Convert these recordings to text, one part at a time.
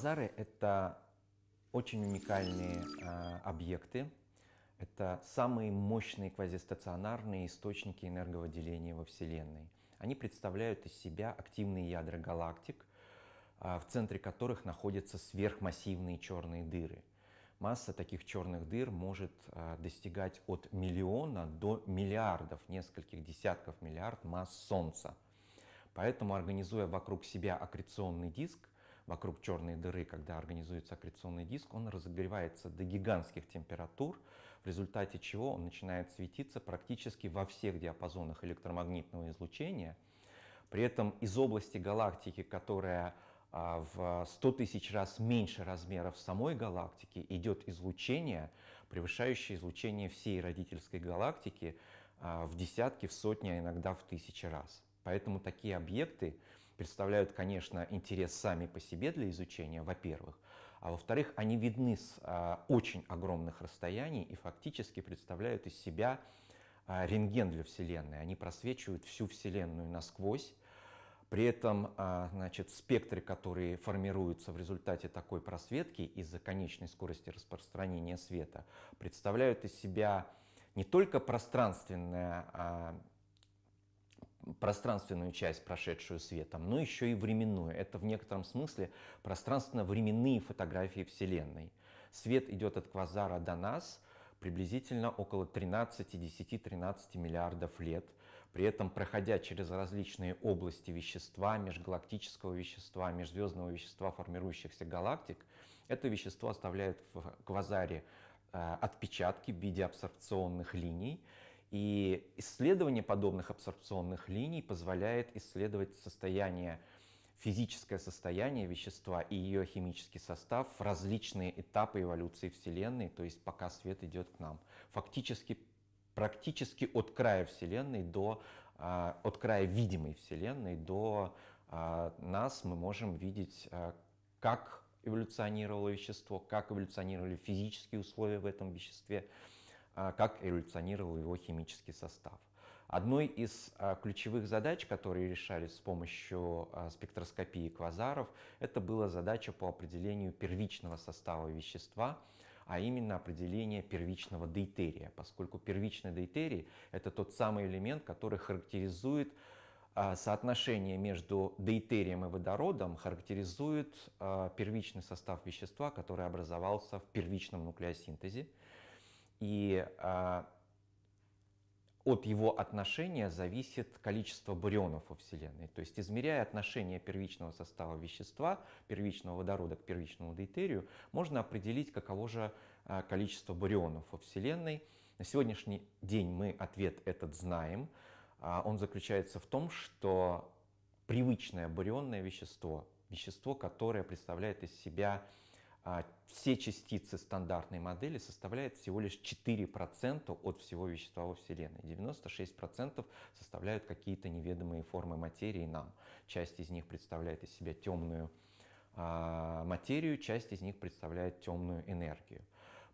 базары — это очень уникальные э, объекты. Это самые мощные квазистационарные источники энерговыделения во Вселенной. Они представляют из себя активные ядра галактик, э, в центре которых находятся сверхмассивные черные дыры. Масса таких черных дыр может э, достигать от миллиона до миллиардов, нескольких десятков миллиард масс Солнца. Поэтому, организуя вокруг себя аккреционный диск, вокруг черной дыры, когда организуется аккреционный диск, он разогревается до гигантских температур, в результате чего он начинает светиться практически во всех диапазонах электромагнитного излучения. При этом из области галактики, которая а, в 100 тысяч раз меньше размеров самой галактики идет излучение, превышающее излучение всей родительской галактики а, в десятки, в сотни, а иногда в тысячи раз. Поэтому такие объекты представляют, конечно, интерес сами по себе для изучения, во-первых, а во-вторых, они видны с а, очень огромных расстояний и фактически представляют из себя а, рентген для Вселенной. Они просвечивают всю Вселенную насквозь, при этом а, значит, спектры, которые формируются в результате такой просветки из-за конечной скорости распространения света, представляют из себя не только пространственное а, пространственную часть, прошедшую светом, но еще и временную. Это в некотором смысле пространственно-временные фотографии Вселенной. Свет идет от квазара до нас приблизительно около 13, 10, 13 миллиардов лет, при этом проходя через различные области вещества, межгалактического вещества, межзвездного вещества, формирующихся галактик, это вещество оставляет в квазаре э, отпечатки в виде абсорбционных линий, и исследование подобных абсорбционных линий позволяет исследовать состояние физическое состояние вещества и ее химический состав в различные этапы эволюции Вселенной, то есть пока свет идет к нам. Фактически практически от края Вселенной до, а, от края видимой Вселенной до а, нас мы можем видеть, а, как эволюционировало вещество, как эволюционировали физические условия в этом веществе, а, как эволюционировал его химический состав. Одной из а, ключевых задач, которые решались с помощью а, спектроскопии квазаров, это была задача по определению первичного состава вещества, а именно определение первичного дейтерия, поскольку первичный дейтерий — это тот самый элемент, который характеризует соотношение между дейтерием и водородом характеризует первичный состав вещества, который образовался в первичном нуклеосинтезе. И а, от его отношения зависит количество барионов во Вселенной. То есть, измеряя отношение первичного состава вещества, первичного водорода к первичному дейтерию, можно определить, каково же а, количество барионов во Вселенной. На сегодняшний день мы ответ этот знаем. А, он заключается в том, что привычное барионное вещество, вещество, которое представляет из себя а, все частицы стандартной модели составляют всего лишь 4% от всего вещества во Вселенной. 96% составляют какие-то неведомые формы материи нам. Часть из них представляет из себя темную а, материю, часть из них представляет темную энергию.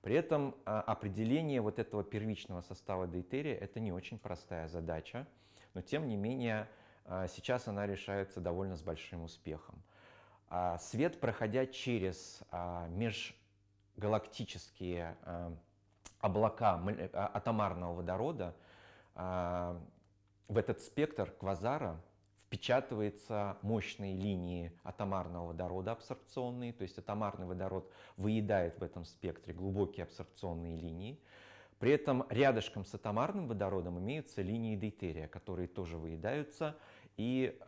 При этом а, определение вот этого первичного состава дейтерия это не очень простая задача, но тем не менее а, сейчас она решается довольно с большим успехом. А, свет, проходя через а, межгалактические а, облака атомарного водорода, в этот спектр квазара впечатывается мощные линии атомарного водорода абсорбционные, то есть атомарный водород выедает в этом спектре глубокие абсорбционные линии. При этом рядышком с атомарным водородом имеются линии дейтерия, которые тоже выедаются и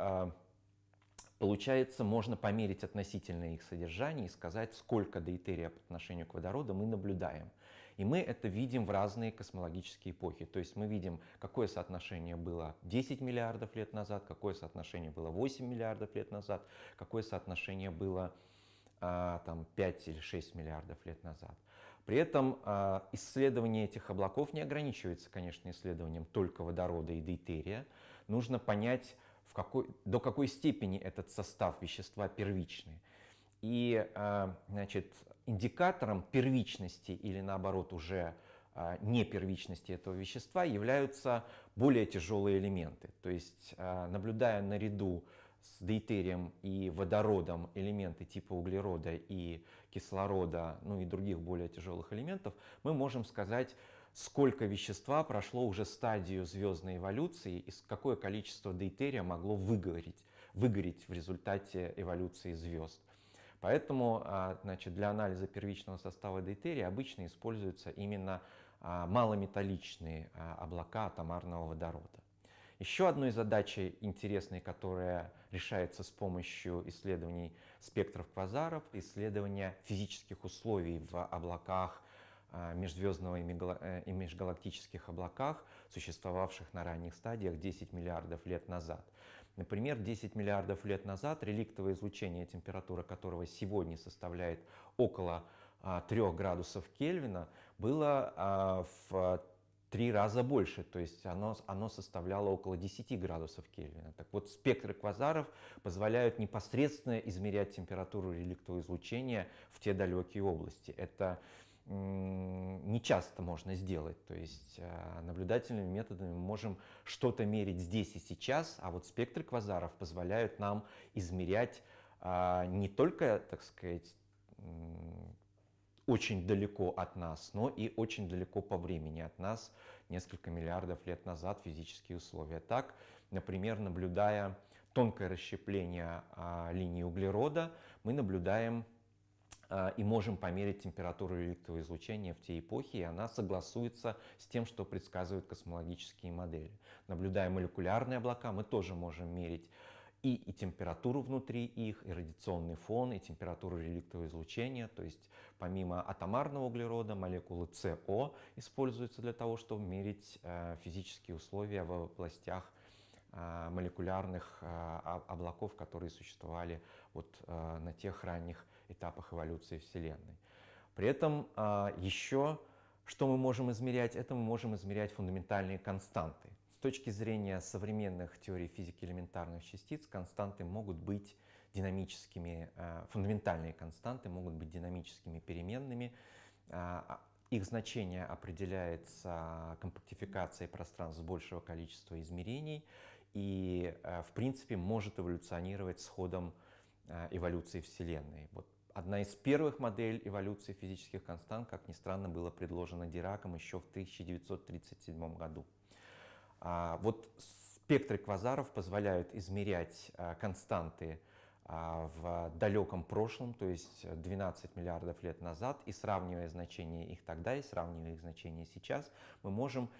Получается, можно померить относительное их содержание и сказать, сколько дейтерия по отношению к водороду мы наблюдаем. И мы это видим в разные космологические эпохи. То есть мы видим, какое соотношение было 10 миллиардов лет назад, какое соотношение было 8 миллиардов лет назад, какое соотношение было а, там, 5 или 6 миллиардов лет назад. При этом а, исследование этих облаков не ограничивается, конечно, исследованием только водорода и дейтерия. Нужно понять, в какой, до какой степени этот состав вещества первичный. И а, значит, индикатором первичности или наоборот уже а, не первичности этого вещества являются более тяжелые элементы. То есть а, наблюдая наряду с дейтерием и водородом элементы типа углерода и кислорода, ну и других более тяжелых элементов, мы можем сказать, сколько вещества прошло уже стадию звездной эволюции и какое количество дейтерия могло выгореть, выгореть в результате эволюции звезд. Поэтому а, значит, для анализа первичного состава дейтерия обычно используются именно а, малометалличные а, облака атомарного водорода. Еще одной задачей интересной, которая решается с помощью исследований спектров квазаров, исследования физических условий в облаках а, межзвездного э, и межгалактических облаках, существовавших на ранних стадиях 10 миллиардов лет назад. Например, 10 миллиардов лет назад реликтовое излучение, температура которого сегодня составляет около 3 а, градусов Кельвина, было а, в три раза больше, то есть оно, оно составляло около 10 градусов Кельвина. Так вот, спектры квазаров позволяют непосредственно измерять температуру реликтового излучения в те далекие области. Это не часто можно сделать. То есть а, наблюдательными методами мы можем что-то мерить здесь и сейчас, а вот спектры квазаров позволяют нам измерять а, не только, так сказать, очень далеко от нас, но и очень далеко по времени от нас, несколько миллиардов лет назад физические условия. Так, например, наблюдая тонкое расщепление а, линии углерода, мы наблюдаем а, и можем померить температуру реликтового излучения в те эпохи, и она согласуется с тем, что предсказывают космологические модели. Наблюдая молекулярные облака, мы тоже можем мерить и, и температуру внутри их, и радиационный фон, и температуру реликтового излучения. То есть помимо атомарного углерода молекулы СО используются для того, чтобы мерить э, физические условия в областях Э, молекулярных э, облаков, которые существовали вот э, на тех ранних этапах эволюции Вселенной. При этом еще что мы можем измерять? Это мы можем измерять фундаментальные константы. С точки зрения современных теорий физики элементарных частиц, константы могут быть динамическими, фундаментальные константы могут быть динамическими переменными. А, их значение определяется компактификацией пространств большего количества измерений и, э, в принципе, может эволюционировать с ходом э, эволюции Вселенной. Вот одна из первых моделей эволюции физических констант, как ни странно, была предложена Дираком еще в 1937 году. А, вот спектры квазаров позволяют измерять э, константы в далеком прошлом, то есть 12 миллиардов лет назад, и сравнивая значения их тогда и сравнивая их значения сейчас, мы можем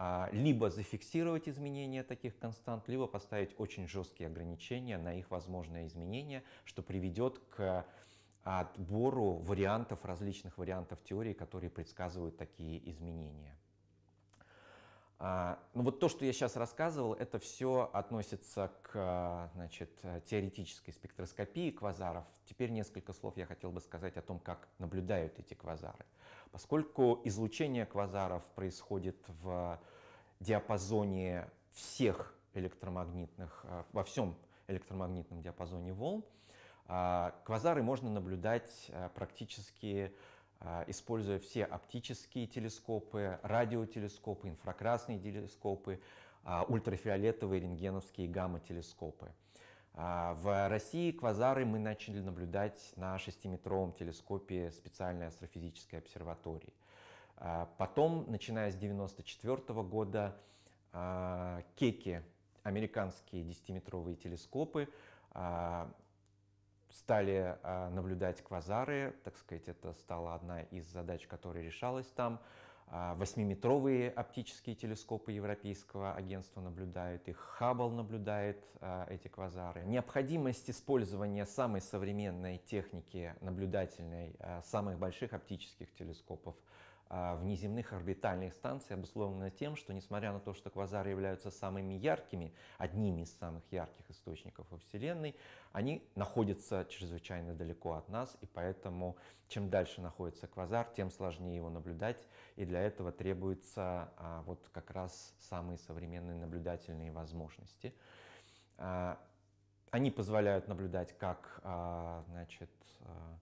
а, либо зафиксировать изменения таких констант, либо поставить очень жесткие ограничения на их возможные изменения, что приведет к отбору вариантов, различных вариантов теории, которые предсказывают такие изменения. А, ну вот то, что я сейчас рассказывал, это все относится к а, значит, теоретической спектроскопии квазаров. Теперь несколько слов я хотел бы сказать о том, как наблюдают эти квазары. Поскольку излучение квазаров происходит в диапазоне всех электромагнитных, а, во всем электромагнитном диапазоне волн, квазары можно наблюдать практически а, используя все оптические телескопы, радиотелескопы, инфракрасные телескопы, а, ультрафиолетовые, рентгеновские гамма-телескопы. А, в России квазары мы начали наблюдать на 6-метровом телескопе специальной астрофизической обсерватории. Потом, начиная с 1994 года, кеки, американские 10-метровые телескопы, стали а, наблюдать квазары, так сказать, это стала одна из задач, которая решалась там. А, восьмиметровые оптические телескопы Европейского агентства наблюдают их, Хаббл наблюдает а, эти квазары. Необходимость использования самой современной техники наблюдательной, самых больших оптических телескопов а, внеземных орбитальных станций обусловлено тем, что несмотря на то, что квазары являются самыми яркими, одними из самых ярких источников во Вселенной, они находятся чрезвычайно далеко от нас, и поэтому чем дальше находится квазар, тем сложнее его наблюдать, и для этого требуются а, вот как раз самые современные наблюдательные возможности. А, они позволяют наблюдать как а, значит, а,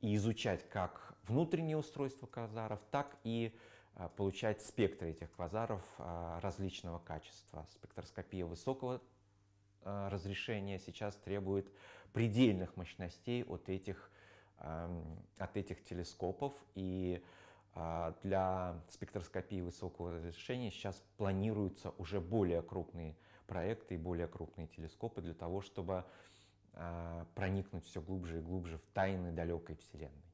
и изучать как внутреннее устройство квазаров, так и а, получать спектры этих квазаров а, различного качества. Спектроскопия высокого а, разрешения сейчас требует предельных мощностей от этих, от этих телескопов. И для спектроскопии высокого разрешения сейчас планируются уже более крупные проекты и более крупные телескопы для того, чтобы а, проникнуть все глубже и глубже в тайны далекой Вселенной.